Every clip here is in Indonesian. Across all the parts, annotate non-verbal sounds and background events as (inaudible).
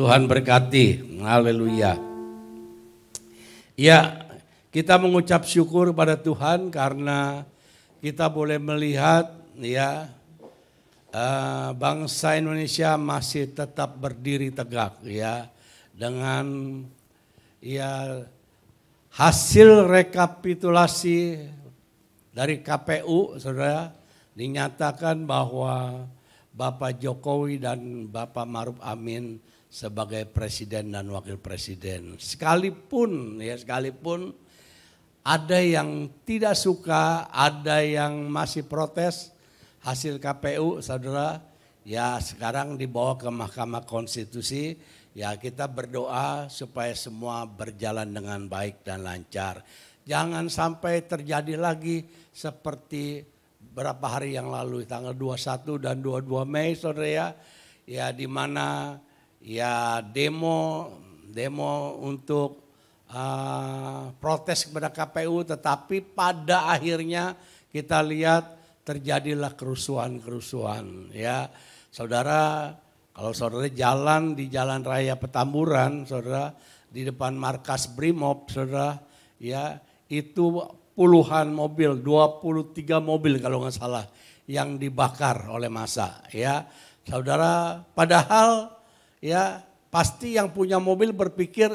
Tuhan berkati. Haleluya. Ya, kita mengucap syukur pada Tuhan karena kita boleh melihat ya uh, bangsa Indonesia masih tetap berdiri tegak ya dengan ya hasil rekapitulasi dari KPU Saudara dinyatakan bahwa Bapak Jokowi dan Bapak Maruf Amin sebagai presiden dan wakil presiden. Sekalipun ya sekalipun ada yang tidak suka, ada yang masih protes hasil KPU Saudara ya sekarang dibawa ke Mahkamah Konstitusi ya kita berdoa supaya semua berjalan dengan baik dan lancar. Jangan sampai terjadi lagi seperti berapa hari yang lalu tanggal 21 dan 22 Mei Saudara ya ya di mana ya demo demo untuk uh, protes kepada KPU tetapi pada akhirnya kita lihat terjadilah kerusuhan-kerusuhan ya saudara kalau saudara jalan di jalan raya Petamburan saudara di depan markas Brimob saudara ya itu puluhan mobil 23 mobil kalau nggak salah yang dibakar oleh massa ya saudara padahal ya pasti yang punya mobil berpikir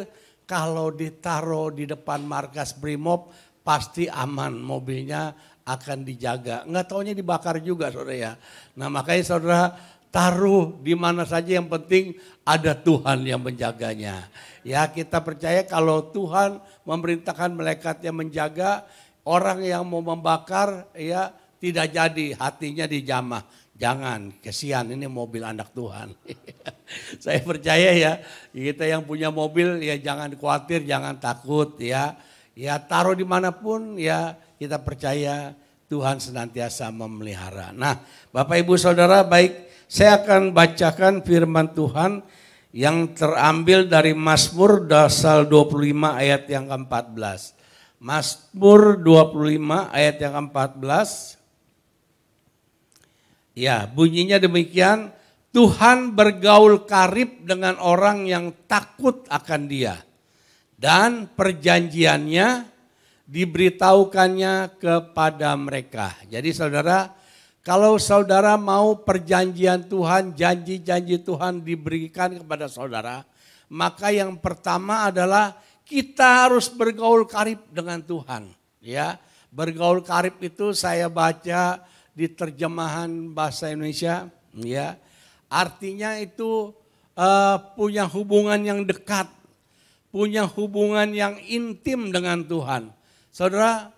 kalau ditaruh di depan markas Brimob pasti aman mobilnya akan dijaga. Enggak taunya dibakar juga saudara ya. Nah makanya saudara taruh di mana saja yang penting ada Tuhan yang menjaganya. Ya kita percaya kalau Tuhan memerintahkan yang menjaga orang yang mau membakar ya tidak jadi hatinya dijamah. Jangan, kesian ini mobil anak Tuhan. (laughs) Saya percaya ya, kita yang punya mobil ya jangan khawatir, jangan takut ya. Ya taruh dimanapun ya kita percaya Tuhan senantiasa memelihara. Nah Bapak Ibu Saudara baik saya akan bacakan firman Tuhan yang terambil dari Mazmur dasal 25 ayat yang ke-14. Mazmur 25 ayat yang ke-14 Ya, bunyinya demikian. Tuhan bergaul karib dengan orang yang takut akan dia. Dan perjanjiannya diberitahukannya kepada mereka. Jadi saudara, kalau saudara mau perjanjian Tuhan, janji-janji Tuhan diberikan kepada saudara, maka yang pertama adalah kita harus bergaul karib dengan Tuhan. Ya, bergaul karib itu saya baca di terjemahan bahasa Indonesia ya artinya itu uh, punya hubungan yang dekat, punya hubungan yang intim dengan Tuhan. Saudara,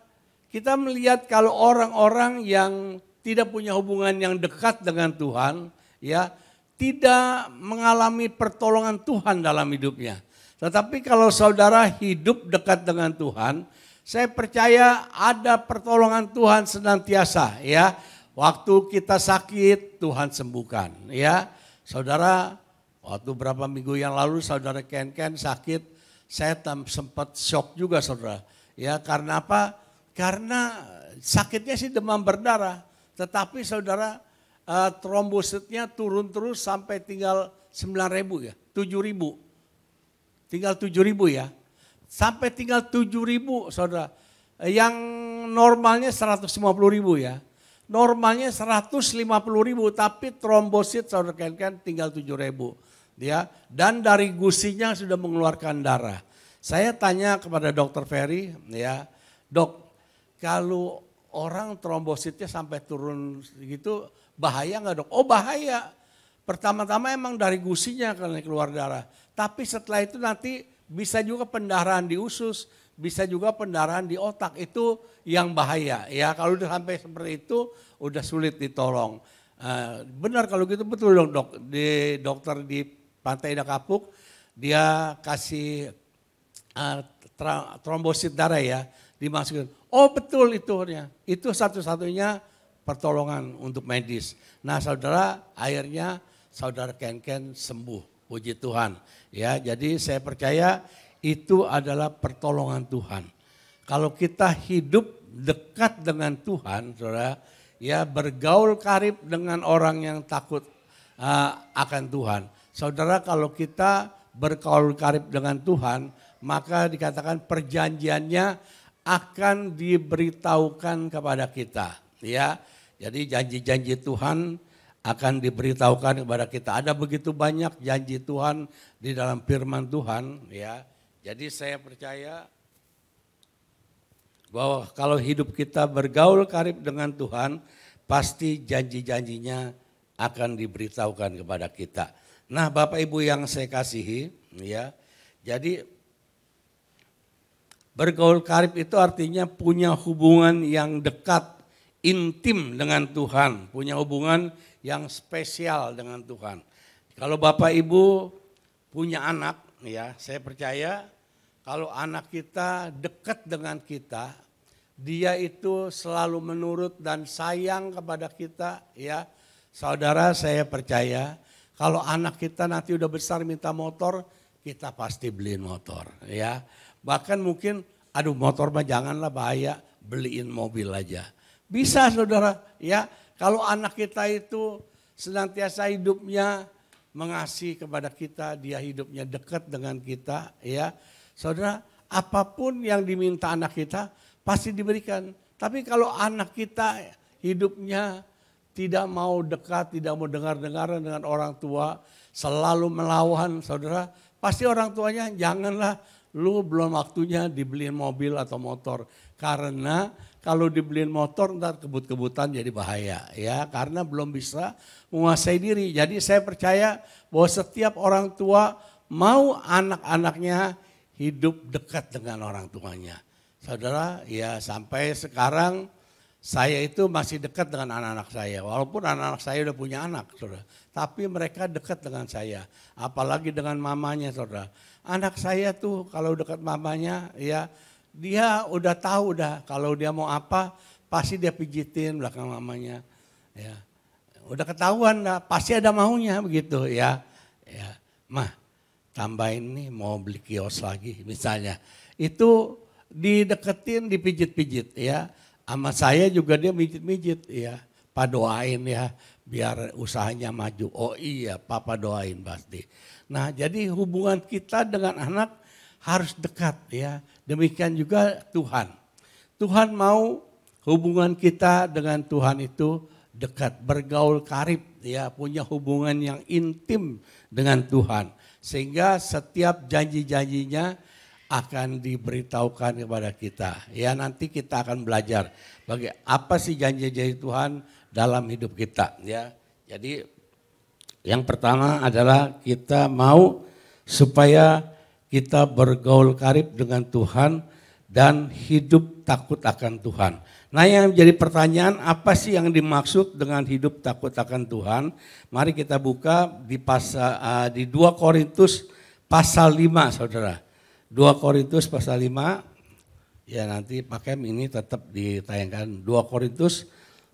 kita melihat kalau orang-orang yang tidak punya hubungan yang dekat dengan Tuhan, ya, tidak mengalami pertolongan Tuhan dalam hidupnya. Tetapi kalau saudara hidup dekat dengan Tuhan, saya percaya ada pertolongan Tuhan senantiasa ya. Waktu kita sakit Tuhan sembuhkan ya. Saudara waktu berapa minggu yang lalu saudara Ken Ken sakit saya sempat shock juga saudara. Ya karena apa? Karena sakitnya sih demam berdarah. Tetapi saudara uh, trombositnya turun terus sampai tinggal 9 ribu ya, 7 ribu. Tinggal 7 ribu ya. Sampai tinggal 7 ribu saudara. Yang normalnya 150 ribu ya. Normalnya 150 ribu tapi trombosit saudara kan tinggal 7 ribu. Ya. Dan dari gusinya sudah mengeluarkan darah. Saya tanya kepada dokter Ferry ya. Dok kalau orang trombositnya sampai turun gitu bahaya nggak dok? Oh bahaya. Pertama-tama emang dari gusinya karena keluar darah. Tapi setelah itu nanti bisa juga pendarahan di usus, bisa juga pendarahan di otak. Itu yang bahaya. Ya, kalau udah sampai seperti itu udah sulit ditolong. Eh, benar kalau gitu betul dong dok di dokter di Pantai Indah Kapuk dia kasih eh, trombosit darah ya dimasukin. Oh betul itu ya. itu satu-satunya pertolongan untuk medis. Nah saudara akhirnya saudara Ken Ken sembuh. Puji Tuhan. Ya, jadi saya percaya itu adalah pertolongan Tuhan. Kalau kita hidup dekat dengan Tuhan, Saudara, ya bergaul karib dengan orang yang takut uh, akan Tuhan. Saudara, kalau kita bergaul karib dengan Tuhan, maka dikatakan perjanjiannya akan diberitahukan kepada kita, ya. Jadi janji-janji Tuhan akan diberitahukan kepada kita. Ada begitu banyak janji Tuhan di dalam firman Tuhan ya. Jadi saya percaya bahwa kalau hidup kita bergaul karib dengan Tuhan, pasti janji-janjinya akan diberitahukan kepada kita. Nah, Bapak Ibu yang saya kasihi, ya. Jadi bergaul karib itu artinya punya hubungan yang dekat intim dengan Tuhan, punya hubungan yang spesial dengan Tuhan. Kalau Bapak Ibu punya anak, ya, saya percaya kalau anak kita dekat dengan kita, dia itu selalu menurut dan sayang kepada kita, ya. Saudara, saya percaya kalau anak kita nanti udah besar minta motor, kita pasti beliin motor, ya. Bahkan mungkin aduh motor mah janganlah bahaya, beliin mobil aja. Bisa saudara, ya. Kalau anak kita itu senantiasa hidupnya mengasihi kepada kita, dia hidupnya dekat dengan kita, ya. Saudara, apapun yang diminta anak kita pasti diberikan. Tapi kalau anak kita hidupnya tidak mau dekat, tidak mau dengar-dengaran dengan orang tua, selalu melawan saudara, pasti orang tuanya janganlah lu belum waktunya dibeliin mobil atau motor. Karena kalau dibeliin motor ntar kebut-kebutan jadi bahaya ya karena belum bisa menguasai diri. Jadi saya percaya bahwa setiap orang tua mau anak-anaknya hidup dekat dengan orang tuanya. Saudara, ya sampai sekarang saya itu masih dekat dengan anak-anak saya. Walaupun anak-anak saya udah punya anak, saudara. Tapi mereka dekat dengan saya. Apalagi dengan mamanya, saudara. Anak saya tuh kalau dekat mamanya, ya dia udah tahu udah kalau dia mau apa pasti dia pijitin belakang mamanya ya udah ketahuan dah pasti ada maunya begitu ya ya mah tambahin nih mau beli kios lagi misalnya itu dideketin dipijit-pijit ya sama saya juga dia mijit-mijit ya pak doain ya biar usahanya maju oh iya papa doain pasti nah jadi hubungan kita dengan anak harus dekat ya. Demikian juga Tuhan. Tuhan mau hubungan kita dengan Tuhan itu dekat, bergaul karib ya, punya hubungan yang intim dengan Tuhan. Sehingga setiap janji-janjinya akan diberitahukan kepada kita. Ya nanti kita akan belajar bagi apa sih janji-janji Tuhan dalam hidup kita ya. Jadi yang pertama adalah kita mau supaya kita bergaul karib dengan Tuhan dan hidup takut akan Tuhan. Nah yang menjadi pertanyaan apa sih yang dimaksud dengan hidup takut akan Tuhan? Mari kita buka di pasal uh, ah, di 2 Korintus pasal 5 Saudara. 2 Korintus pasal 5 ya nanti pakai ini tetap ditayangkan 2 Korintus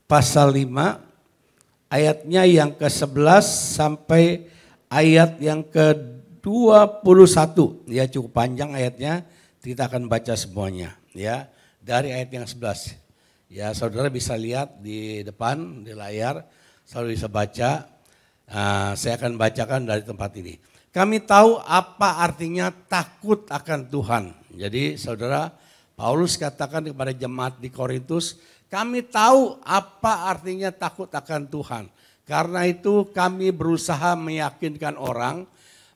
pasal 5 ayatnya yang ke-11 sampai ayat yang ke 21 ya cukup panjang ayatnya kita akan baca semuanya ya dari ayat yang 11 ya saudara bisa lihat di depan di layar saudara bisa baca uh, saya akan bacakan dari tempat ini kami tahu apa artinya takut akan Tuhan jadi saudara Paulus katakan kepada jemaat di Korintus kami tahu apa artinya takut akan Tuhan karena itu kami berusaha meyakinkan orang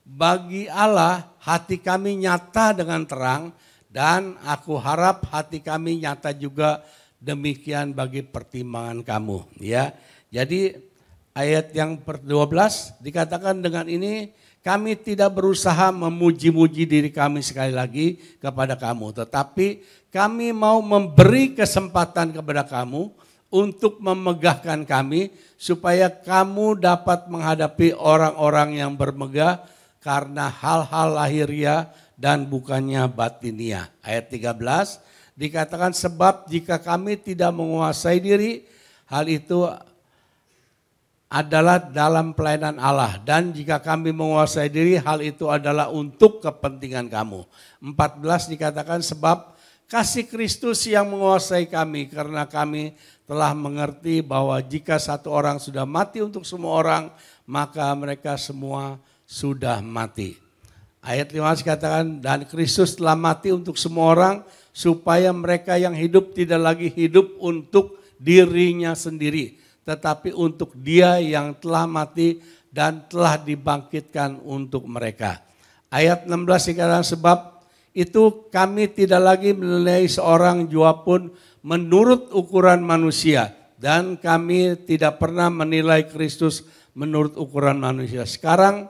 bagi Allah hati kami nyata dengan terang dan aku harap hati kami nyata juga demikian bagi pertimbangan kamu ya. Jadi ayat yang ke-12 dikatakan dengan ini kami tidak berusaha memuji-muji diri kami sekali lagi kepada kamu tetapi kami mau memberi kesempatan kepada kamu untuk memegahkan kami supaya kamu dapat menghadapi orang-orang yang bermegah karena hal-hal lahiria dan bukannya batinia Ayat 13 dikatakan sebab jika kami tidak menguasai diri hal itu adalah dalam pelayanan Allah dan jika kami menguasai diri hal itu adalah untuk kepentingan kamu. 14 dikatakan sebab kasih Kristus yang menguasai kami karena kami telah mengerti bahwa jika satu orang sudah mati untuk semua orang maka mereka semua sudah mati. Ayat 15 katakan, dan Kristus telah mati untuk semua orang, supaya mereka yang hidup tidak lagi hidup untuk dirinya sendiri, tetapi untuk dia yang telah mati dan telah dibangkitkan untuk mereka. Ayat 16 dikatakan, sebab itu kami tidak lagi menilai seorang jua pun menurut ukuran manusia, dan kami tidak pernah menilai Kristus menurut ukuran manusia. Sekarang,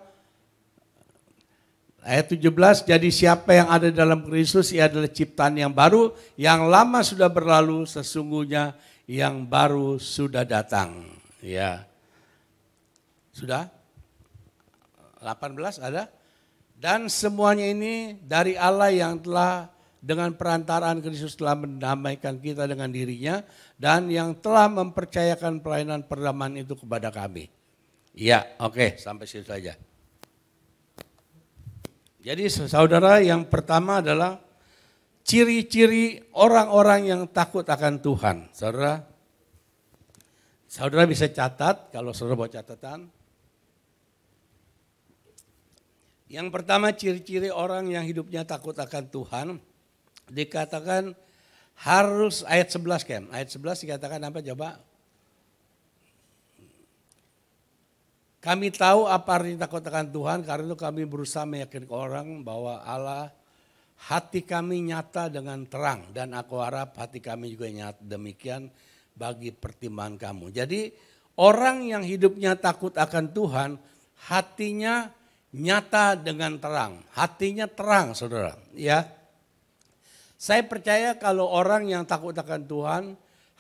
Ayat 17, jadi siapa yang ada dalam Kristus ia adalah ciptaan yang baru, yang lama sudah berlalu, sesungguhnya yang baru sudah datang. Ya. Sudah? 18 ada? Dan semuanya ini dari Allah yang telah dengan perantaraan Kristus telah mendamaikan kita dengan dirinya dan yang telah mempercayakan pelayanan perdamaian itu kepada kami. Ya, oke, okay, sampai situ saja. Jadi saudara yang pertama adalah ciri-ciri orang-orang yang takut akan Tuhan. Saudara, saudara bisa catat kalau saudara bawa catatan. Yang pertama ciri-ciri orang yang hidupnya takut akan Tuhan dikatakan harus ayat 11 Kem. Ayat 11 dikatakan apa coba? Kami tahu apa arti takut akan Tuhan karena itu kami berusaha meyakinkan orang bahwa Allah hati kami nyata dengan terang dan aku harap hati kami juga nyata demikian bagi pertimbangan kamu. Jadi orang yang hidupnya takut akan Tuhan hatinya nyata dengan terang. Hatinya terang saudara ya. Saya percaya kalau orang yang takut akan Tuhan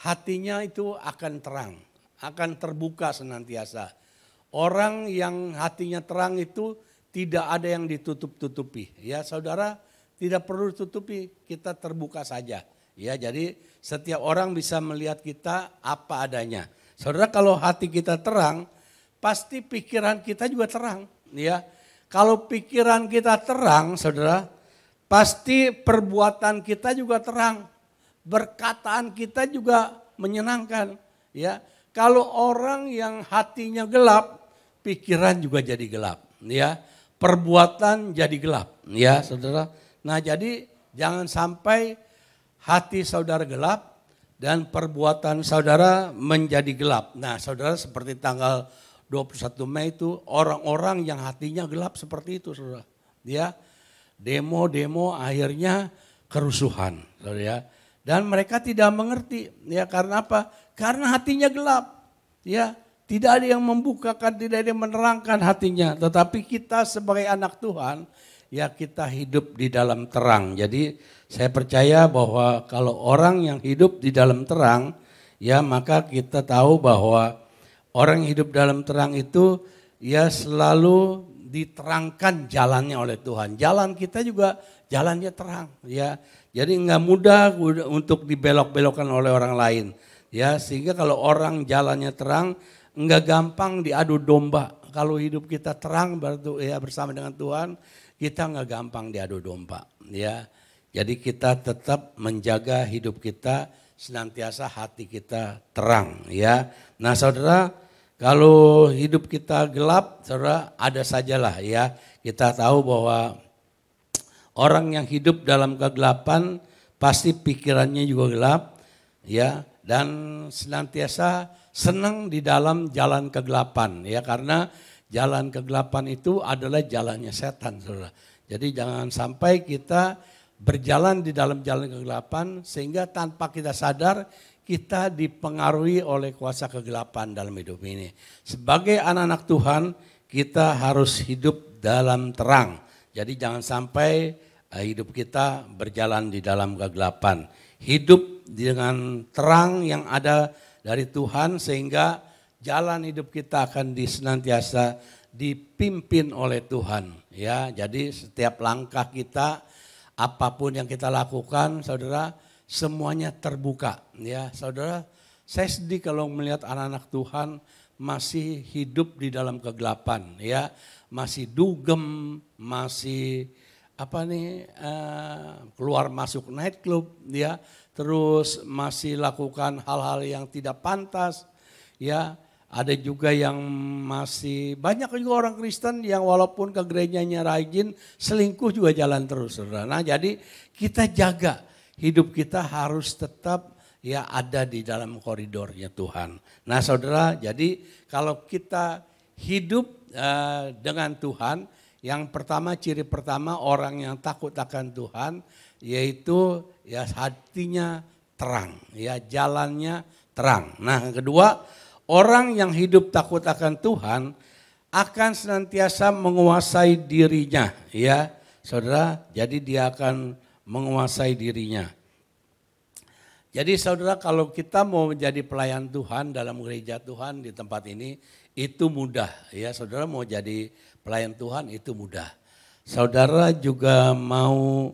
hatinya itu akan terang. Akan terbuka senantiasa Orang yang hatinya terang itu tidak ada yang ditutup-tutupi. Ya saudara tidak perlu tutupi, kita terbuka saja. Ya jadi setiap orang bisa melihat kita apa adanya. Saudara kalau hati kita terang, pasti pikiran kita juga terang. Ya kalau pikiran kita terang saudara, pasti perbuatan kita juga terang. Berkataan kita juga menyenangkan. Ya, kalau orang yang hatinya gelap, pikiran juga jadi gelap, ya. Perbuatan jadi gelap, ya, Saudara. Nah, jadi jangan sampai hati saudara gelap dan perbuatan saudara menjadi gelap. Nah, Saudara seperti tanggal 21 Mei itu orang-orang yang hatinya gelap seperti itu, Saudara. Ya. Demo-demo akhirnya kerusuhan, Saudara ya. Dan mereka tidak mengerti, ya karena apa? Karena hatinya gelap, ya tidak ada yang membukakan, tidak ada yang menerangkan hatinya. Tetapi kita sebagai anak Tuhan, ya kita hidup di dalam terang. Jadi saya percaya bahwa kalau orang yang hidup di dalam terang, ya maka kita tahu bahwa orang yang hidup dalam terang itu ya selalu diterangkan jalannya oleh Tuhan. Jalan kita juga jalannya terang ya. Jadi nggak mudah untuk dibelok-belokkan oleh orang lain ya sehingga kalau orang jalannya terang nggak gampang diadu domba. Kalau hidup kita terang berdu, ya, bersama dengan Tuhan, kita nggak gampang diadu domba. Ya, jadi kita tetap menjaga hidup kita senantiasa hati kita terang. Ya, nah saudara, kalau hidup kita gelap, saudara ada sajalah ya. Kita tahu bahwa orang yang hidup dalam kegelapan pasti pikirannya juga gelap, ya, dan senantiasa senang di dalam jalan kegelapan ya karena jalan kegelapan itu adalah jalannya setan saudara. Jadi jangan sampai kita berjalan di dalam jalan kegelapan sehingga tanpa kita sadar kita dipengaruhi oleh kuasa kegelapan dalam hidup ini. Sebagai anak-anak Tuhan kita harus hidup dalam terang. Jadi jangan sampai eh, hidup kita berjalan di dalam kegelapan. Hidup dengan terang yang ada dari Tuhan sehingga jalan hidup kita akan disenantiasa dipimpin oleh Tuhan ya. Jadi setiap langkah kita apapun yang kita lakukan Saudara semuanya terbuka ya. Saudara saya sedih kalau melihat anak-anak Tuhan masih hidup di dalam kegelapan ya masih dugem masih apa nih eh, keluar masuk nightclub ya terus masih lakukan hal-hal yang tidak pantas, ya. Ada juga yang masih banyak juga orang Kristen yang walaupun ke gerejanya rajin, selingkuh juga jalan terus, saudara. Nah, jadi kita jaga hidup kita harus tetap ya ada di dalam koridornya Tuhan. Nah, saudara, jadi kalau kita hidup uh, dengan Tuhan, yang pertama ciri pertama orang yang takut akan Tuhan, yaitu ya hatinya terang, ya jalannya terang. Nah, kedua, orang yang hidup takut akan Tuhan akan senantiasa menguasai dirinya, ya. Saudara, jadi dia akan menguasai dirinya. Jadi saudara kalau kita mau menjadi pelayan Tuhan dalam gereja Tuhan di tempat ini itu mudah ya saudara mau jadi pelayan Tuhan itu mudah. Saudara juga mau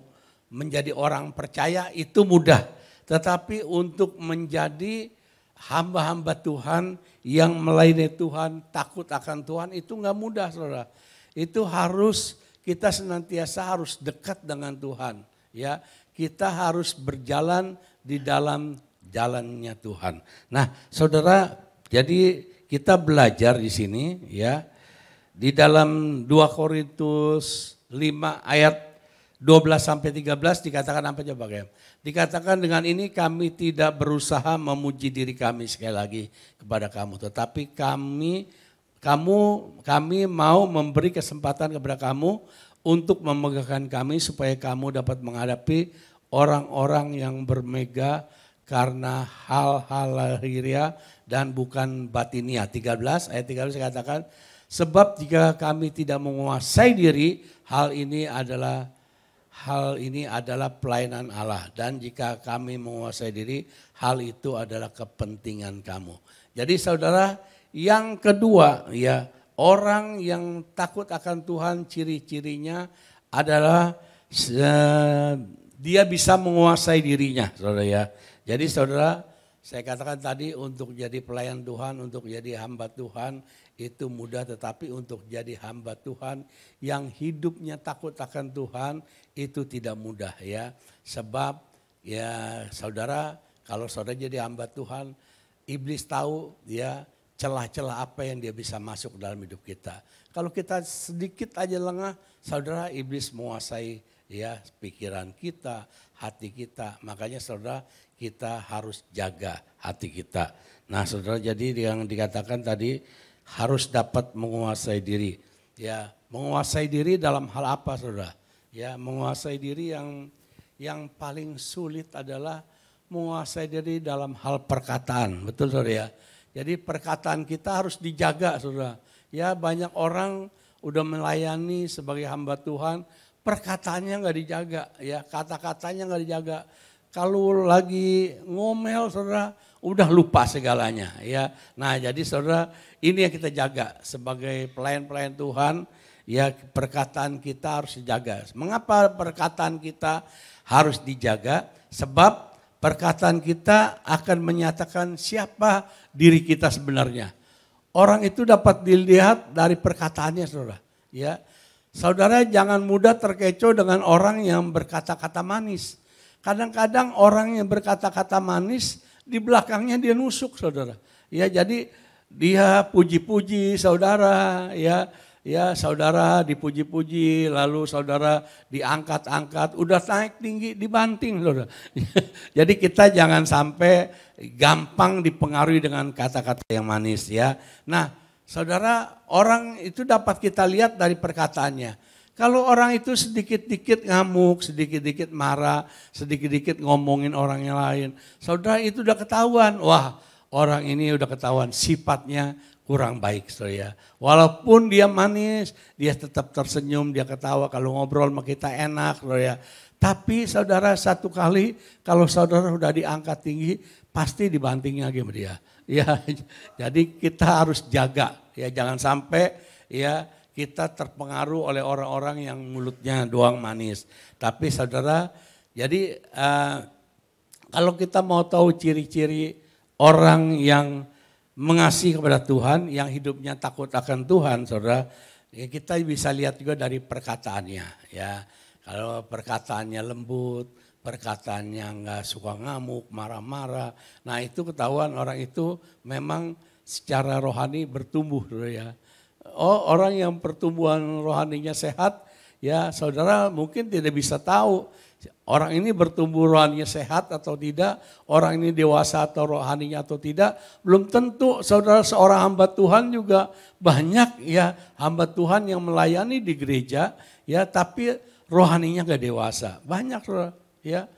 menjadi orang percaya itu mudah. Tetapi untuk menjadi hamba-hamba Tuhan yang melayani Tuhan, takut akan Tuhan itu nggak mudah saudara. Itu harus kita senantiasa harus dekat dengan Tuhan. ya Kita harus berjalan di dalam jalannya Tuhan. Nah saudara jadi kita belajar di sini ya di dalam 2 Korintus 5 ayat 12 sampai 13 dikatakan apa coba Gem? Dikatakan dengan ini kami tidak berusaha memuji diri kami sekali lagi kepada kamu. Tetapi kami kamu kami mau memberi kesempatan kepada kamu untuk memegahkan kami supaya kamu dapat menghadapi orang-orang yang bermega karena hal-hal lahiria dan bukan batinia. 13 ayat 13 dikatakan sebab jika kami tidak menguasai diri hal ini adalah hal ini adalah pelayanan Allah dan jika kami menguasai diri hal itu adalah kepentingan kamu. Jadi saudara yang kedua ya orang yang takut akan Tuhan ciri-cirinya adalah dia bisa menguasai dirinya saudara ya. Jadi saudara saya katakan tadi untuk jadi pelayan Tuhan, untuk jadi hamba Tuhan itu mudah tetapi untuk jadi hamba Tuhan yang hidupnya takut akan Tuhan itu tidak mudah ya sebab ya saudara kalau saudara jadi hamba Tuhan iblis tahu ya celah-celah apa yang dia bisa masuk dalam hidup kita kalau kita sedikit aja lengah saudara iblis menguasai ya pikiran kita hati kita makanya saudara kita harus jaga hati kita nah saudara jadi yang dikatakan tadi harus dapat menguasai diri. Ya, menguasai diri dalam hal apa, Saudara? Ya, menguasai diri yang yang paling sulit adalah menguasai diri dalam hal perkataan, betul Saudara ya. Jadi perkataan kita harus dijaga, Saudara. Ya, banyak orang udah melayani sebagai hamba Tuhan, perkataannya nggak dijaga, ya kata-katanya nggak dijaga. Kalau lagi ngomel, saudara, udah lupa segalanya ya. Nah, jadi Saudara, ini yang kita jaga sebagai pelayan-pelayan Tuhan, ya perkataan kita harus dijaga. Mengapa perkataan kita harus dijaga? Sebab perkataan kita akan menyatakan siapa diri kita sebenarnya. Orang itu dapat dilihat dari perkataannya, Saudara, ya. Saudara jangan mudah terkecoh dengan orang yang berkata-kata manis. Kadang-kadang orang yang berkata-kata manis di belakangnya dia nusuk saudara. Ya jadi dia puji-puji saudara ya ya saudara dipuji-puji lalu saudara diangkat-angkat udah naik tinggi dibanting saudara (laughs) jadi kita jangan sampai gampang dipengaruhi dengan kata-kata yang manis ya nah saudara orang itu dapat kita lihat dari perkataannya kalau orang itu sedikit-dikit ngamuk, sedikit-dikit marah, sedikit-dikit ngomongin orang yang lain. Saudara itu udah ketahuan, wah orang ini udah ketahuan sifatnya kurang baik saudara ya. Walaupun dia manis, dia tetap tersenyum, dia ketawa kalau ngobrol sama kita enak saudara ya. Tapi saudara satu kali kalau saudara udah diangkat tinggi pasti dibanting lagi sama dia. (laughs) Ya, jadi kita harus jaga ya jangan sampai ya kita terpengaruh oleh orang-orang yang mulutnya doang manis. Tapi saudara, jadi uh, kalau kita mau tahu ciri-ciri orang yang mengasihi kepada Tuhan, yang hidupnya takut akan Tuhan, saudara, ya kita bisa lihat juga dari perkataannya. Ya, kalau perkataannya lembut, perkataannya nggak suka ngamuk, marah-marah. Nah itu ketahuan orang itu memang secara rohani bertumbuh, saudara ya oh orang yang pertumbuhan rohaninya sehat, ya saudara mungkin tidak bisa tahu orang ini bertumbuh rohaninya sehat atau tidak, orang ini dewasa atau rohaninya atau tidak, belum tentu saudara seorang hamba Tuhan juga banyak ya hamba Tuhan yang melayani di gereja ya tapi rohaninya gak dewasa. Banyak ya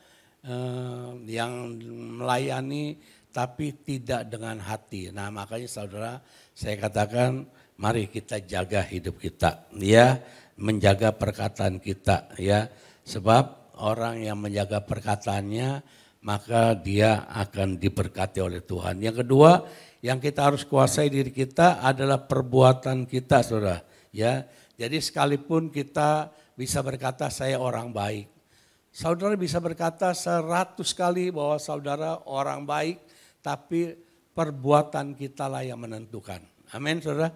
eh, yang melayani tapi tidak dengan hati. Nah makanya saudara saya katakan mari kita jaga hidup kita ya menjaga perkataan kita ya sebab orang yang menjaga perkataannya maka dia akan diberkati oleh Tuhan. Yang kedua, yang kita harus kuasai diri kita adalah perbuatan kita, Saudara, ya. Jadi sekalipun kita bisa berkata saya orang baik. Saudara bisa berkata seratus kali bahwa saudara orang baik, tapi perbuatan kitalah yang menentukan. Amin, Saudara.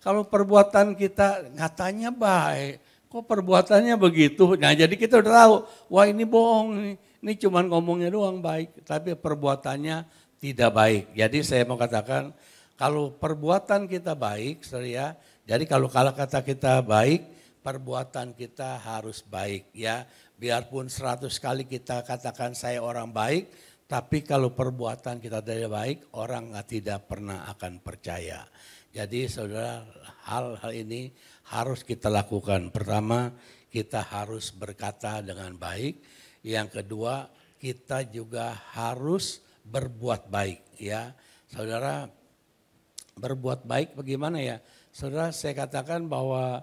Kalau perbuatan kita katanya baik, kok perbuatannya begitu? Nah jadi kita udah tahu, wah ini bohong nih. Ini cuman ngomongnya doang baik, tapi perbuatannya tidak baik. Jadi saya mau katakan, kalau perbuatan kita baik, sorry ya, jadi kalau kalau kata kita baik, perbuatan kita harus baik ya. Biarpun seratus kali kita katakan saya orang baik, tapi kalau perbuatan kita tidak baik, orang tidak pernah akan percaya. Jadi saudara hal-hal ini harus kita lakukan. Pertama kita harus berkata dengan baik. Yang kedua kita juga harus berbuat baik ya. Saudara berbuat baik bagaimana ya? Saudara saya katakan bahwa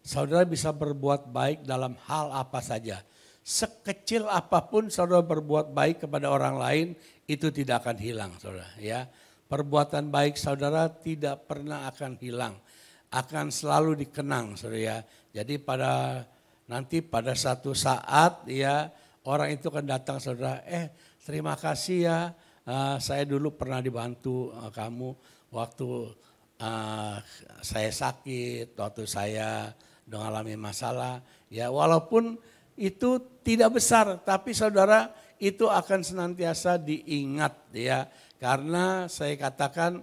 saudara bisa berbuat baik dalam hal apa saja. Sekecil apapun saudara berbuat baik kepada orang lain itu tidak akan hilang saudara ya. Perbuatan baik saudara tidak pernah akan hilang, akan selalu dikenang, saudara ya. Jadi pada nanti pada satu saat ya orang itu akan datang saudara, eh terima kasih ya, eh, saya dulu pernah dibantu eh, kamu waktu eh, saya sakit, waktu saya mengalami masalah, ya walaupun itu tidak besar, tapi saudara itu akan senantiasa diingat ya karena saya katakan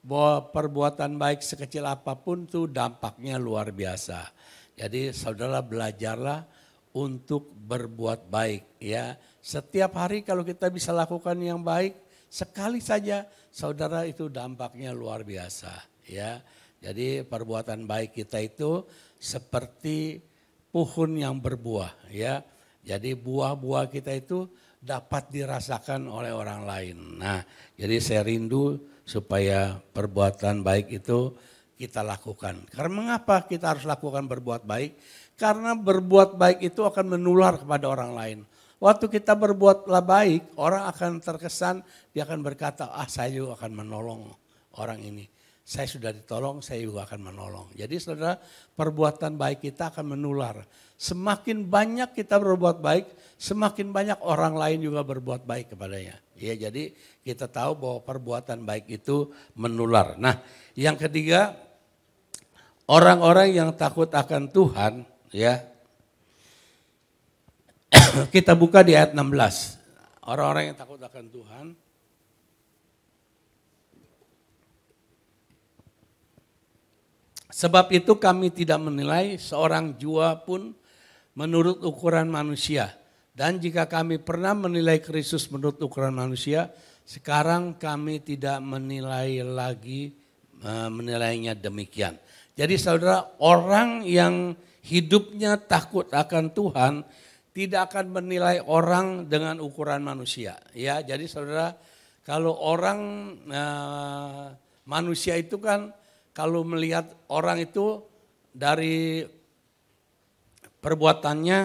bahwa perbuatan baik sekecil apapun tuh dampaknya luar biasa. Jadi saudara belajarlah untuk berbuat baik ya. Setiap hari kalau kita bisa lakukan yang baik sekali saja saudara itu dampaknya luar biasa ya. Jadi perbuatan baik kita itu seperti pohon yang berbuah ya. Jadi buah-buah kita itu dapat dirasakan oleh orang lain. Nah, jadi saya rindu supaya perbuatan baik itu kita lakukan. Karena mengapa kita harus lakukan berbuat baik? Karena berbuat baik itu akan menular kepada orang lain. Waktu kita berbuatlah baik, orang akan terkesan, dia akan berkata, ah saya juga akan menolong orang ini saya sudah ditolong, saya juga akan menolong. Jadi saudara, perbuatan baik kita akan menular. Semakin banyak kita berbuat baik, semakin banyak orang lain juga berbuat baik kepadanya. Ya, jadi kita tahu bahwa perbuatan baik itu menular. Nah, yang ketiga, orang-orang yang takut akan Tuhan, ya. (clears throat) kita buka di ayat 16. Orang-orang yang takut akan Tuhan, Sebab itu kami tidak menilai seorang jua pun menurut ukuran manusia. Dan jika kami pernah menilai Kristus menurut ukuran manusia, sekarang kami tidak menilai lagi e, menilainya demikian. Jadi saudara, orang yang hidupnya takut akan Tuhan tidak akan menilai orang dengan ukuran manusia. Ya, jadi saudara, kalau orang eh, manusia itu kan kalau melihat orang itu dari perbuatannya,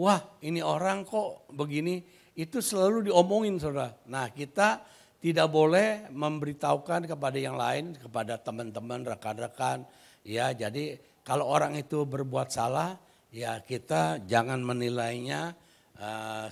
wah ini orang kok begini, itu selalu diomongin saudara. Nah kita tidak boleh memberitahukan kepada yang lain, kepada teman-teman, rekan-rekan. Ya jadi kalau orang itu berbuat salah, ya kita jangan menilainya uh,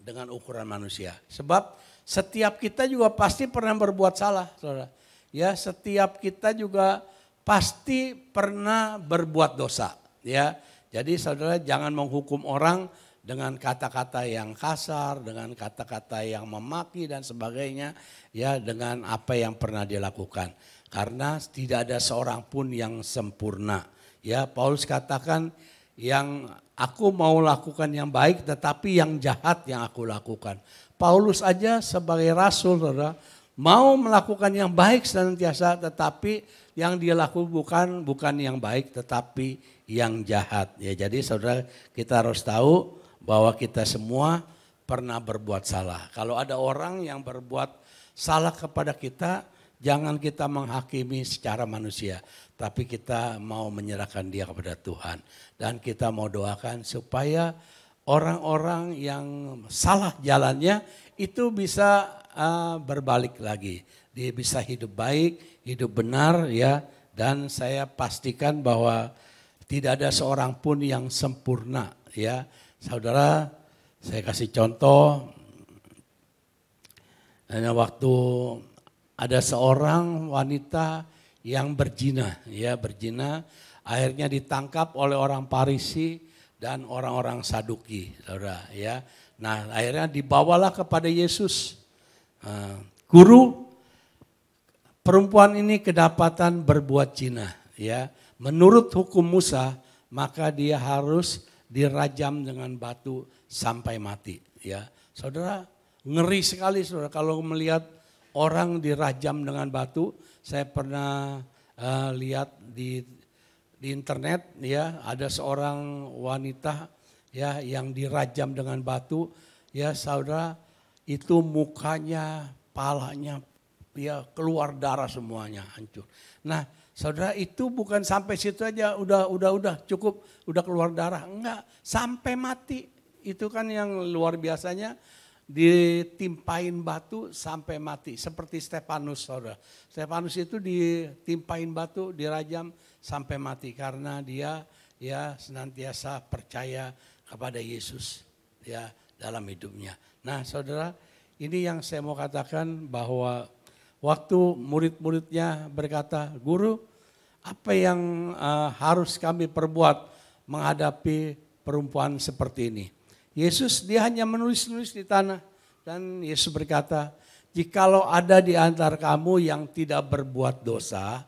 dengan ukuran manusia. Sebab setiap kita juga pasti pernah berbuat salah saudara. Ya, setiap kita juga pasti pernah berbuat dosa, ya. Jadi saudara jangan menghukum orang dengan kata-kata yang kasar, dengan kata-kata yang memaki dan sebagainya, ya dengan apa yang pernah dilakukan. Karena tidak ada seorang pun yang sempurna. Ya, Paulus katakan yang aku mau lakukan yang baik tetapi yang jahat yang aku lakukan. Paulus aja sebagai rasul saudara mau melakukan yang baik senantiasa tetapi yang dia lakukan bukan bukan yang baik tetapi yang jahat ya jadi saudara kita harus tahu bahwa kita semua pernah berbuat salah kalau ada orang yang berbuat salah kepada kita jangan kita menghakimi secara manusia tapi kita mau menyerahkan dia kepada Tuhan dan kita mau doakan supaya orang-orang yang salah jalannya itu bisa A berbalik lagi. Dia bisa hidup baik, hidup benar ya. Dan saya pastikan bahwa tidak ada seorang pun yang sempurna ya. Saudara, saya kasih contoh. Hanya waktu ada seorang wanita yang berjina, ya berjina, akhirnya ditangkap oleh orang Parisi dan orang-orang Saduki, saudara, ya. Nah, akhirnya dibawalah kepada Yesus. Ah, guru perempuan ini kedapatan berbuat cina ya menurut hukum Musa maka dia harus dirajam dengan batu sampai mati ya saudara ngeri sekali saudara kalau melihat orang dirajam dengan batu saya pernah uh, lihat di di internet ya ada seorang wanita ya yang dirajam dengan batu ya saudara itu mukanya, palanya, dia ya keluar darah semuanya hancur. Nah, saudara itu bukan sampai situ aja udah udah udah cukup udah keluar darah enggak sampai mati itu kan yang luar biasanya ditimpain batu sampai mati seperti Stefanus saudara Stefanus itu ditimpain batu dirajam sampai mati karena dia ya senantiasa percaya kepada Yesus ya dalam hidupnya Nah saudara, ini yang saya mau katakan bahwa waktu murid-muridnya berkata, Guru, apa yang uh, harus kami perbuat menghadapi perempuan seperti ini? Yesus dia hanya menulis-nulis di tanah. Dan Yesus berkata, jikalau ada di antara kamu yang tidak berbuat dosa,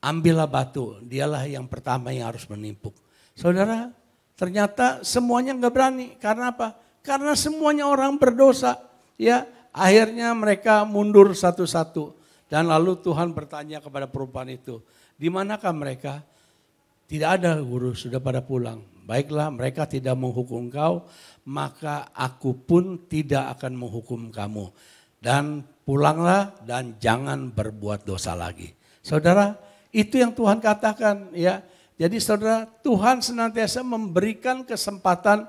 ambillah batu, dialah yang pertama yang harus menimpuk. Saudara, ternyata semuanya nggak berani. Karena apa? Karena semuanya orang berdosa, ya akhirnya mereka mundur satu-satu. Dan lalu Tuhan bertanya kepada perempuan itu, di manakah mereka? Tidak ada guru, sudah pada pulang. Baiklah mereka tidak menghukum kau, maka aku pun tidak akan menghukum kamu. Dan pulanglah dan jangan berbuat dosa lagi. Saudara, itu yang Tuhan katakan ya. Jadi saudara, Tuhan senantiasa memberikan kesempatan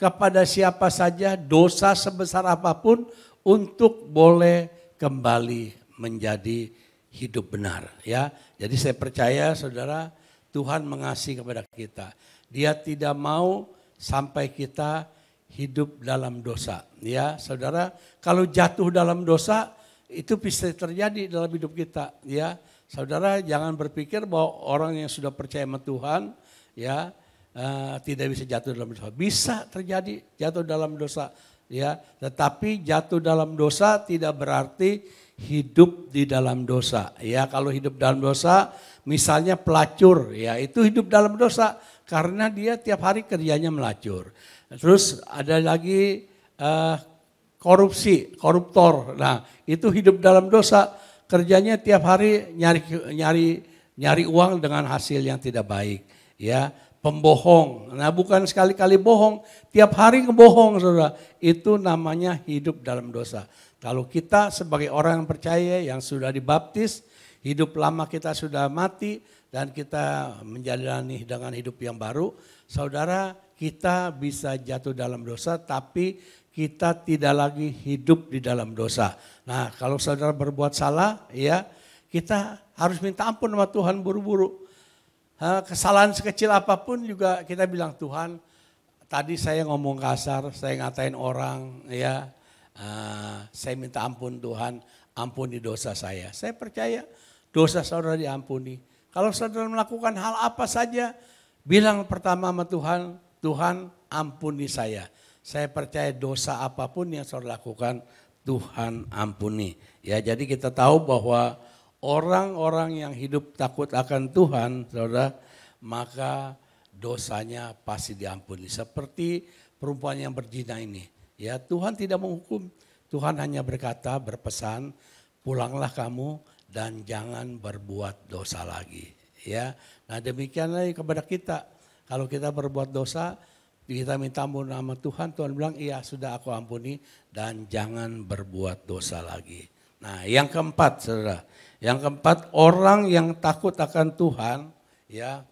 kepada siapa saja dosa sebesar apapun untuk boleh kembali menjadi hidup benar ya. Jadi saya percaya saudara Tuhan mengasihi kepada kita. Dia tidak mau sampai kita hidup dalam dosa ya saudara kalau jatuh dalam dosa itu bisa terjadi dalam hidup kita ya saudara jangan berpikir bahwa orang yang sudah percaya sama Tuhan ya Eh, tidak bisa jatuh dalam dosa. Bisa terjadi jatuh dalam dosa, ya. Tetapi jatuh dalam dosa tidak berarti hidup di dalam dosa. Ya, kalau hidup dalam dosa, misalnya pelacur, ya itu hidup dalam dosa karena dia tiap hari kerjanya melacur. Terus ada lagi uh, korupsi, koruptor. Nah, itu hidup dalam dosa, kerjanya tiap hari nyari nyari nyari uang dengan hasil yang tidak baik, ya pembohong. Nah bukan sekali-kali bohong, tiap hari ngebohong saudara. Itu namanya hidup dalam dosa. Kalau kita sebagai orang yang percaya yang sudah dibaptis, hidup lama kita sudah mati dan kita menjalani dengan hidup yang baru, saudara kita bisa jatuh dalam dosa tapi kita tidak lagi hidup di dalam dosa. Nah, kalau saudara berbuat salah, ya kita harus minta ampun sama Tuhan buru-buru kesalahan sekecil apapun juga kita bilang Tuhan tadi saya ngomong kasar, saya ngatain orang ya. Uh, saya minta ampun Tuhan, ampuni dosa saya. Saya percaya dosa saudara diampuni. Kalau saudara melakukan hal apa saja, bilang pertama sama Tuhan, Tuhan ampuni saya. Saya percaya dosa apapun yang saudara lakukan, Tuhan ampuni. Ya, jadi kita tahu bahwa orang-orang yang hidup takut akan Tuhan, saudara, maka dosanya pasti diampuni. Seperti perempuan yang berjina ini. Ya Tuhan tidak menghukum, Tuhan hanya berkata, berpesan, pulanglah kamu dan jangan berbuat dosa lagi. Ya, nah demikianlah kepada kita. Kalau kita berbuat dosa, kita minta ampun nama Tuhan, Tuhan bilang, iya sudah aku ampuni dan jangan berbuat dosa lagi. Nah, yang keempat, saudara, yang keempat orang yang takut akan Tuhan, ya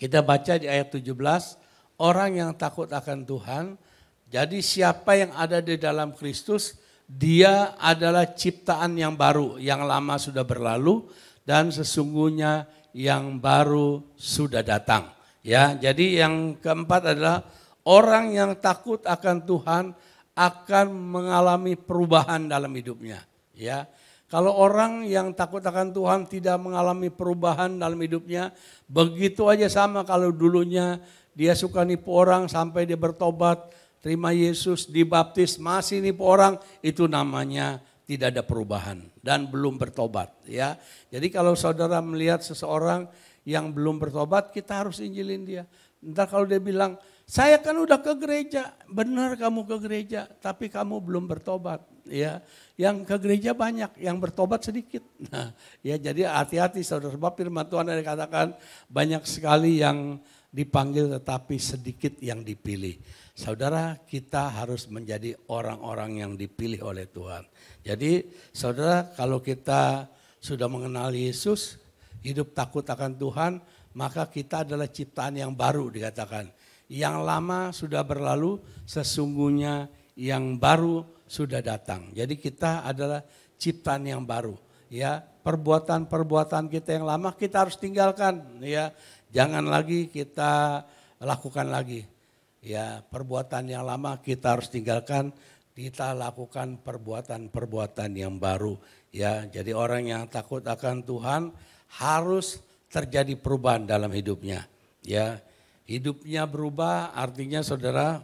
kita baca di ayat 17, orang yang takut akan Tuhan, jadi siapa yang ada di dalam Kristus, dia adalah ciptaan yang baru, yang lama sudah berlalu dan sesungguhnya yang baru sudah datang. Ya, jadi yang keempat adalah orang yang takut akan Tuhan, akan mengalami perubahan dalam hidupnya, ya. Kalau orang yang takut akan Tuhan tidak mengalami perubahan dalam hidupnya, begitu aja sama kalau dulunya dia suka nipu orang sampai dia bertobat, terima Yesus, dibaptis, masih nipu orang, itu namanya tidak ada perubahan dan belum bertobat, ya. Jadi kalau saudara melihat seseorang yang belum bertobat, kita harus injilin dia. Ntar kalau dia bilang, saya kan udah ke gereja, benar kamu ke gereja, tapi kamu belum bertobat, ya. Yang ke gereja banyak, yang bertobat sedikit. (laughs) Nah, ya jadi hati-hati saudara sebab firman Tuhan ada katakan banyak sekali yang dipanggil tetapi sedikit yang dipilih. Saudara, kita harus menjadi orang-orang yang dipilih oleh Tuhan. Jadi, saudara, kalau kita sudah mengenal Yesus, hidup takut akan Tuhan, maka kita adalah ciptaan yang baru dikatakan yang lama sudah berlalu, sesungguhnya yang baru sudah datang. Jadi kita adalah ciptaan yang baru, ya. Perbuatan-perbuatan kita yang lama kita harus tinggalkan, ya. Jangan lagi kita lakukan lagi. Ya, perbuatan yang lama kita harus tinggalkan, kita lakukan perbuatan-perbuatan yang baru, ya. Jadi orang yang takut akan Tuhan harus terjadi perubahan dalam hidupnya, ya hidupnya berubah artinya saudara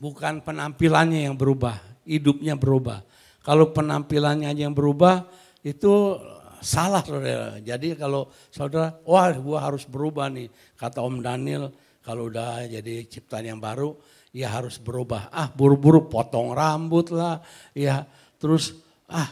bukan penampilannya yang berubah, hidupnya berubah. Kalau penampilannya yang berubah itu salah saudara. Jadi kalau saudara, wah gua harus berubah nih. Kata Om Daniel, kalau udah jadi ciptaan yang baru, ya harus berubah. Ah buru-buru potong rambut lah, ya terus ah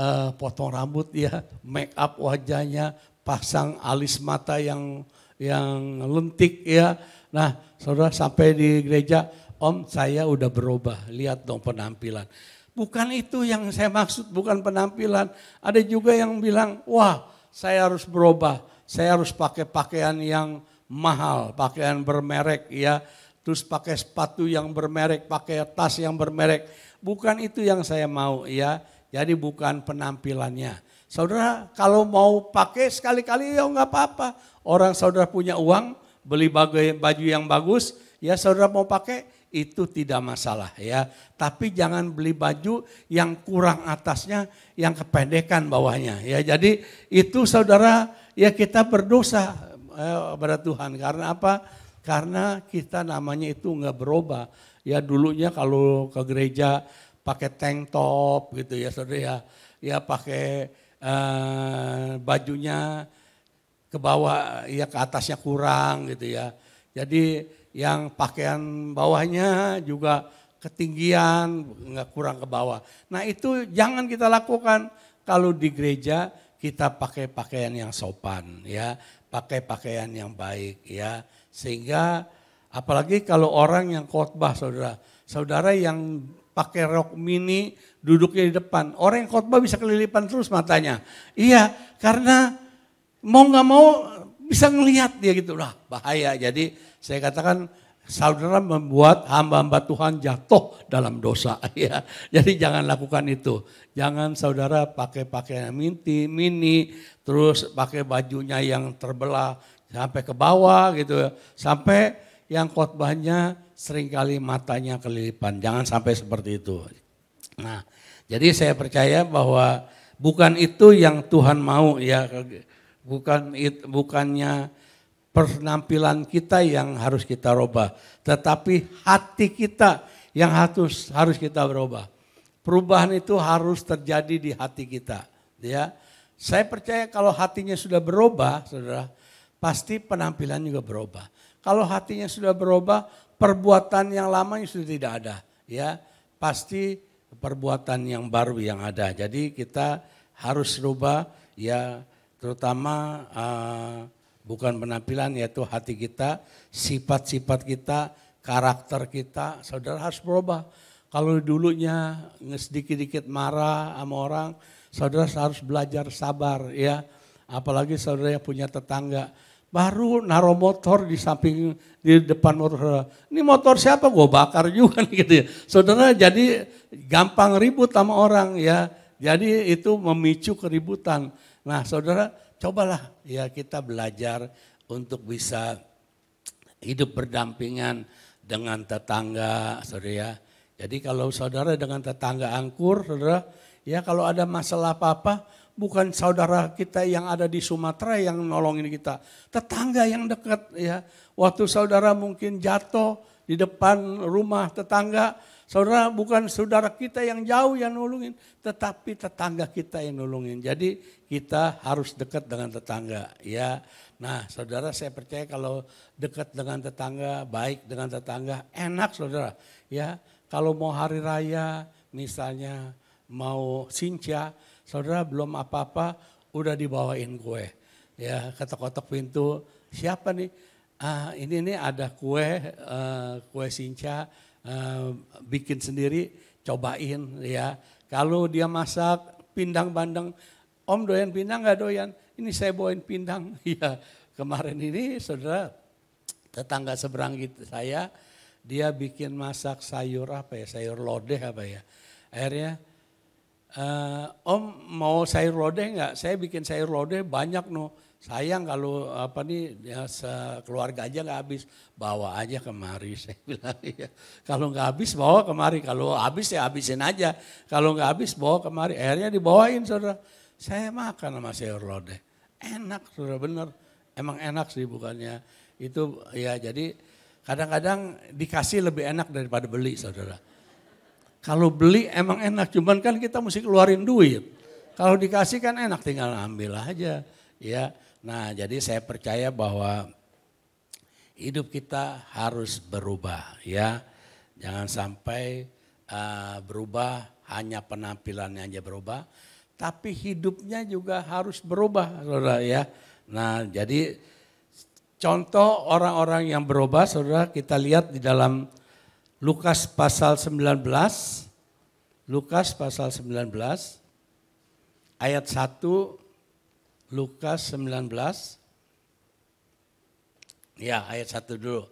eh, potong rambut ya, make up wajahnya, pasang alis mata yang yang lentik ya. Nah, saudara sampai di gereja, om saya udah berubah, lihat dong penampilan. Bukan itu yang saya maksud, bukan penampilan. Ada juga yang bilang, wah saya harus berubah, saya harus pakai pakaian yang mahal, pakaian bermerek ya. Terus pakai sepatu yang bermerek, pakai tas yang bermerek. Bukan itu yang saya mau ya. Jadi bukan penampilannya. Saudara kalau mau pakai sekali-kali ya nggak apa-apa. Orang saudara punya uang, beli baju yang bagus, ya saudara mau pakai itu tidak masalah ya. Tapi jangan beli baju yang kurang atasnya, yang kependekan bawahnya ya. Jadi itu saudara ya kita berdosa eh, Tuhan karena apa? Karena kita namanya itu nggak berubah. Ya dulunya kalau ke gereja pakai tank top gitu ya saudara ya, ya pakai uh, bajunya ke bawah ya ke atasnya kurang gitu ya. Jadi yang pakaian bawahnya juga ketinggian, nggak kurang ke bawah. Nah itu jangan kita lakukan kalau di gereja kita pakai pakaian yang sopan ya, pakai pakaian yang baik ya. Sehingga apalagi kalau orang yang khotbah saudara, saudara yang pakai rok mini duduknya di depan. Orang yang khotbah bisa kelilipan terus matanya. Iya, karena mau nggak mau bisa ngelihat dia gitu. Lah, bahaya. Jadi saya katakan saudara membuat hamba-hamba Tuhan jatuh dalam dosa. (laughs) Ya. Jadi jangan lakukan itu. Jangan saudara pakai pakaian minti, mini, terus pakai bajunya yang terbelah sampai ke bawah gitu. Sampai yang khotbahnya seringkali matanya kelilipan. Jangan sampai seperti itu. Nah, jadi saya percaya bahwa bukan itu yang Tuhan mau ya, bukan it, bukannya penampilan kita yang harus kita rubah, tetapi hati kita yang harus harus kita berubah. Perubahan itu harus terjadi di hati kita, ya. Saya percaya kalau hatinya sudah berubah, Saudara, pasti penampilan juga berubah. Kalau hatinya sudah berubah, perbuatan yang lamanya sudah tidak ada, ya. Pasti perbuatan yang baru yang ada. Jadi kita harus rubah ya terutama uh, bukan penampilan yaitu hati kita, sifat-sifat kita, karakter kita, saudara harus berubah. Kalau dulunya sedikit sedikit marah sama orang, saudara harus belajar sabar ya. Apalagi saudara yang punya tetangga baru naruh motor di samping di depan motor Ini motor siapa? Gue bakar juga nih gitu ya. Saudara jadi gampang ribut sama orang ya. Jadi itu memicu keributan. Nah saudara cobalah ya kita belajar untuk bisa hidup berdampingan dengan tetangga saudara ya. Jadi kalau saudara dengan tetangga angkur saudara ya kalau ada masalah apa-apa bukan saudara kita yang ada di Sumatera yang nolongin kita, tetangga yang dekat ya. Waktu saudara mungkin jatuh di depan rumah tetangga, saudara bukan saudara kita yang jauh yang nolongin, tetapi tetangga kita yang nolongin. Jadi kita harus dekat dengan tetangga ya. Nah, saudara saya percaya kalau dekat dengan tetangga, baik dengan tetangga, enak saudara. Ya, kalau mau hari raya misalnya mau sinca, saudara belum apa-apa udah dibawain kue. Ya ketok-ketok pintu, siapa nih? Ah, ini nih ada kue, uh, kue sinca, uh, bikin sendiri, cobain ya. Kalau dia masak pindang bandeng, om doyan pindang nggak doyan? Ini saya bawain pindang. (laughs) ya kemarin ini saudara tetangga seberang gitu saya, dia bikin masak sayur apa ya, sayur lodeh apa ya. Akhirnya Uh, om mau sayur lodeh nggak? Saya bikin sayur lodeh banyak no. Sayang kalau apa nih ya keluarga aja nggak habis, bawa aja kemari. (laughs) Saya bilang ya. Kalau nggak habis bawa kemari. Kalau habis ya habisin aja. Kalau nggak habis bawa kemari. Akhirnya dibawain saudara. Saya makan sama sayur lodeh. Enak saudara bener. Emang enak sih bukannya. Itu ya jadi kadang-kadang dikasih lebih enak daripada beli saudara kalau beli emang enak, cuman kan kita mesti keluarin duit. Kalau dikasih kan enak, tinggal ambil aja. Ya, nah jadi saya percaya bahwa hidup kita harus berubah. Ya, jangan sampai uh, berubah hanya penampilannya aja berubah, tapi hidupnya juga harus berubah, saudara ya. Nah, jadi contoh orang-orang yang berubah, saudara kita lihat di dalam Lukas pasal 19 Lukas pasal 19 ayat 1 Lukas 19 Ya, ayat 1 dulu.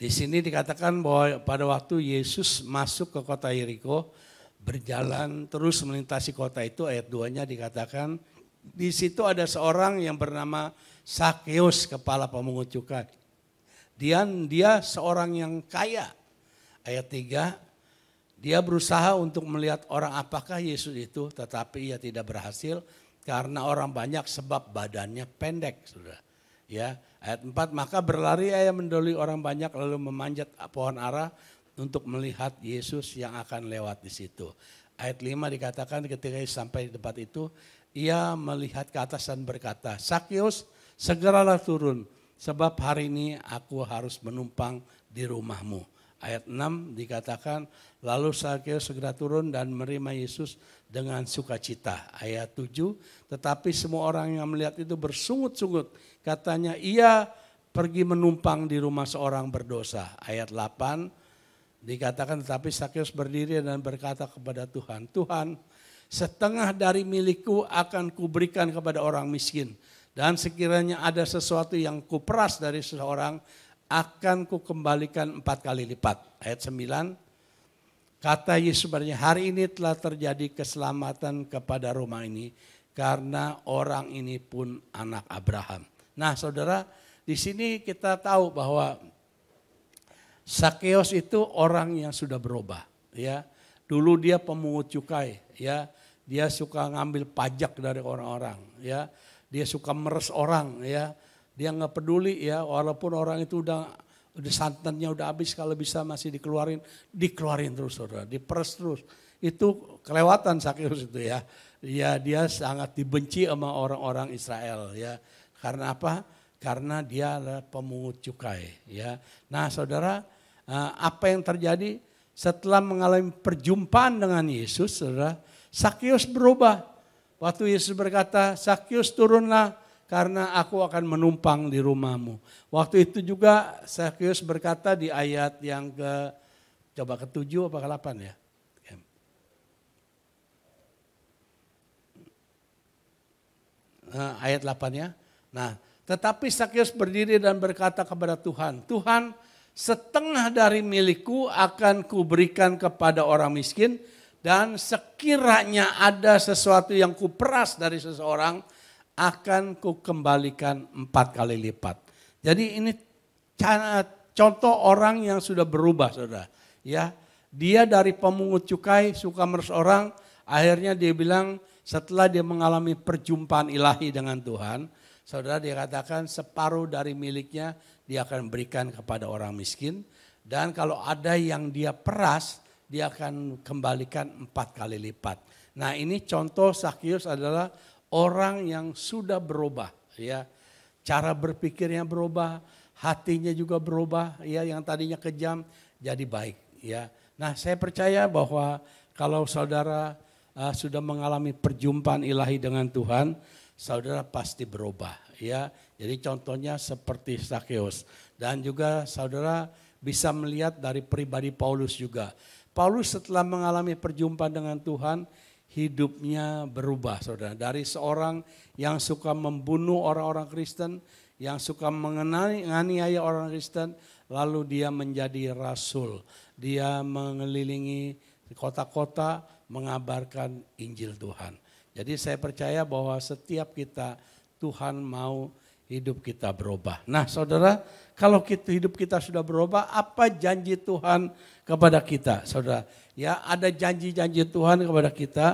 Di sini dikatakan bahwa pada waktu Yesus masuk ke kota Yeriko berjalan terus melintasi kota itu ayat 2-nya dikatakan di situ ada seorang yang bernama Sakeus kepala pemungut cukai. Dia dia seorang yang kaya Ayat 3, dia berusaha untuk melihat orang apakah Yesus itu, tetapi ia tidak berhasil karena orang banyak sebab badannya pendek, sudah. Ya, ayat 4, maka berlari ayah mendoli orang banyak lalu memanjat pohon ara untuk melihat Yesus yang akan lewat di situ. Ayat 5 dikatakan ketika ia sampai di tempat itu, ia melihat ke atas dan berkata, Sakyus segeralah turun sebab hari ini aku harus menumpang di rumahmu. Ayat 6 dikatakan, lalu Sakeus segera turun dan menerima Yesus dengan sukacita. Ayat 7, tetapi semua orang yang melihat itu bersungut-sungut. Katanya, ia pergi menumpang di rumah seorang berdosa. Ayat 8, dikatakan tetapi Sakeus berdiri dan berkata kepada Tuhan, Tuhan setengah dari milikku akan kuberikan kepada orang miskin. Dan sekiranya ada sesuatu yang kuperas dari seseorang, akan kukembalikan empat kali lipat. Ayat 9, kata Yesus sebenarnya hari ini telah terjadi keselamatan kepada rumah ini karena orang ini pun anak Abraham. Nah saudara, di sini kita tahu bahwa Sakeos itu orang yang sudah berubah. ya Dulu dia pemungut cukai, ya dia suka ngambil pajak dari orang-orang, ya dia suka meres orang, ya dia nggak peduli ya, walaupun orang itu udah udah santannya udah habis kalau bisa masih dikeluarin, dikeluarin terus saudara, diperes terus. Itu kelewatan Sakyus itu ya. Ya dia sangat dibenci sama orang-orang Israel ya. Karena apa? Karena dia adalah pemungut cukai ya. Nah saudara, eh, apa yang terjadi setelah mengalami perjumpaan dengan Yesus saudara, Sakyus berubah. Waktu Yesus berkata, Sakyus turunlah karena aku akan menumpang di rumahmu. Waktu itu juga Sakyus berkata di ayat yang ke coba ketujuh apa ke delapan ya. Nah, ayat 8 ya. Nah, tetapi Sakyus berdiri dan berkata kepada Tuhan, Tuhan setengah dari milikku akan kuberikan kepada orang miskin dan sekiranya ada sesuatu yang kuperas dari seseorang, akan kukembalikan empat kali lipat. Jadi ini contoh orang yang sudah berubah saudara. Ya, dia dari pemungut cukai suka meres orang, akhirnya dia bilang setelah dia mengalami perjumpaan ilahi dengan Tuhan, saudara dia katakan separuh dari miliknya dia akan berikan kepada orang miskin. Dan kalau ada yang dia peras, dia akan kembalikan empat kali lipat. Nah ini contoh Sakyus adalah orang yang sudah berubah ya cara berpikirnya berubah hatinya juga berubah ya yang tadinya kejam jadi baik ya nah saya percaya bahwa kalau saudara uh, sudah mengalami perjumpaan ilahi dengan Tuhan saudara pasti berubah ya jadi contohnya seperti Sakeus dan juga saudara bisa melihat dari pribadi Paulus juga Paulus setelah mengalami perjumpaan dengan Tuhan hidupnya berubah saudara. Dari seorang yang suka membunuh orang-orang Kristen, yang suka menganiaya orang Kristen, lalu dia menjadi rasul. Dia mengelilingi kota-kota mengabarkan Injil Tuhan. Jadi saya percaya bahwa setiap kita Tuhan mau hidup kita berubah. Nah saudara, kalau hidup kita sudah berubah, apa janji Tuhan kepada kita? Saudara, Ya, ada janji-janji Tuhan kepada kita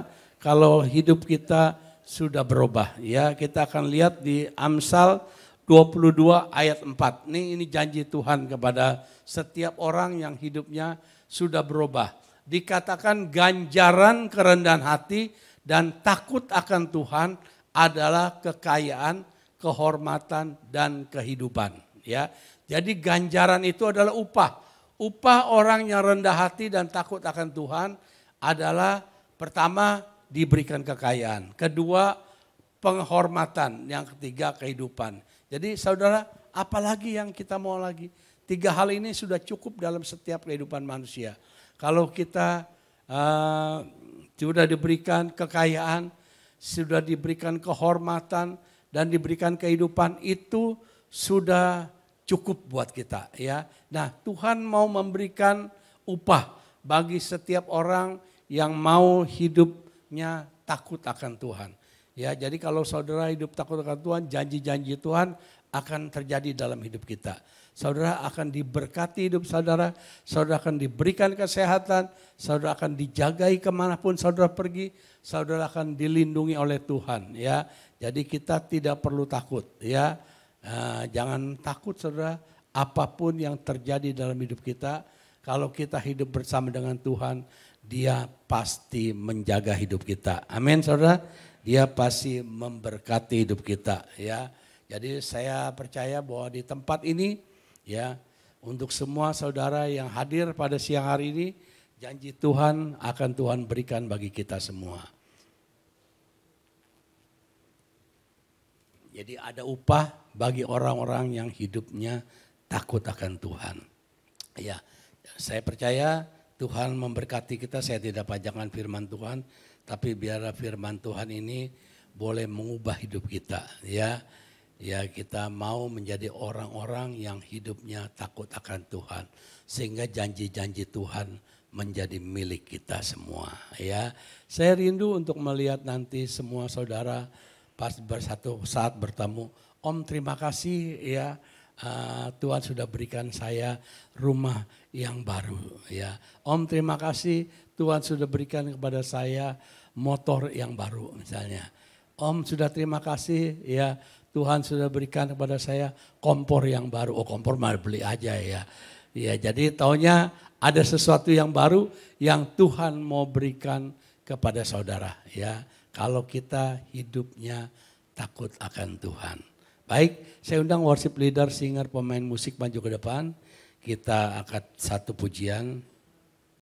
kalau hidup kita sudah berubah. Ya, kita akan lihat di Amsal 22 ayat 4. Ini ini janji Tuhan kepada setiap orang yang hidupnya sudah berubah. Dikatakan ganjaran kerendahan hati dan takut akan Tuhan adalah kekayaan, kehormatan dan kehidupan, ya. Jadi ganjaran itu adalah upah upah orang yang rendah hati dan takut akan Tuhan adalah pertama diberikan kekayaan, kedua penghormatan, yang ketiga kehidupan. Jadi saudara, apalagi yang kita mau lagi? Tiga hal ini sudah cukup dalam setiap kehidupan manusia. Kalau kita uh, sudah diberikan kekayaan, sudah diberikan kehormatan, dan diberikan kehidupan itu sudah cukup buat kita ya. Nah, Tuhan mau memberikan upah bagi setiap orang yang mau hidupnya takut akan Tuhan. Ya, jadi kalau saudara hidup takut akan Tuhan, janji-janji Tuhan akan terjadi dalam hidup kita. Saudara akan diberkati hidup saudara, saudara akan diberikan kesehatan, saudara akan dijagai kemanapun saudara pergi, saudara akan dilindungi oleh Tuhan. Ya, jadi kita tidak perlu takut. Ya, Nah, jangan takut saudara, apapun yang terjadi dalam hidup kita, kalau kita hidup bersama dengan Tuhan, dia pasti menjaga hidup kita. Amin saudara, dia pasti memberkati hidup kita ya. Jadi saya percaya bahwa di tempat ini ya untuk semua saudara yang hadir pada siang hari ini, janji Tuhan akan Tuhan berikan bagi kita semua. Jadi ada upah bagi orang-orang yang hidupnya takut akan Tuhan. Ya, saya percaya Tuhan memberkati kita, saya tidak pajangan firman Tuhan, tapi biar firman Tuhan ini boleh mengubah hidup kita, ya. Ya, kita mau menjadi orang-orang yang hidupnya takut akan Tuhan sehingga janji-janji Tuhan menjadi milik kita semua, ya. Saya rindu untuk melihat nanti semua saudara pas bersatu saat bertemu, Om terima kasih ya eh, Tuhan sudah berikan saya rumah yang baru ya. Om terima kasih Tuhan sudah berikan kepada saya motor yang baru misalnya. Om sudah terima kasih ya Tuhan sudah berikan kepada saya kompor yang baru. Oh kompor mah beli aja ya. Ya jadi taunya ada sesuatu yang baru yang Tuhan mau berikan kepada saudara ya kalau kita hidupnya takut akan Tuhan. Baik, saya undang worship leader, singer, pemain musik maju ke depan. Kita akan satu pujian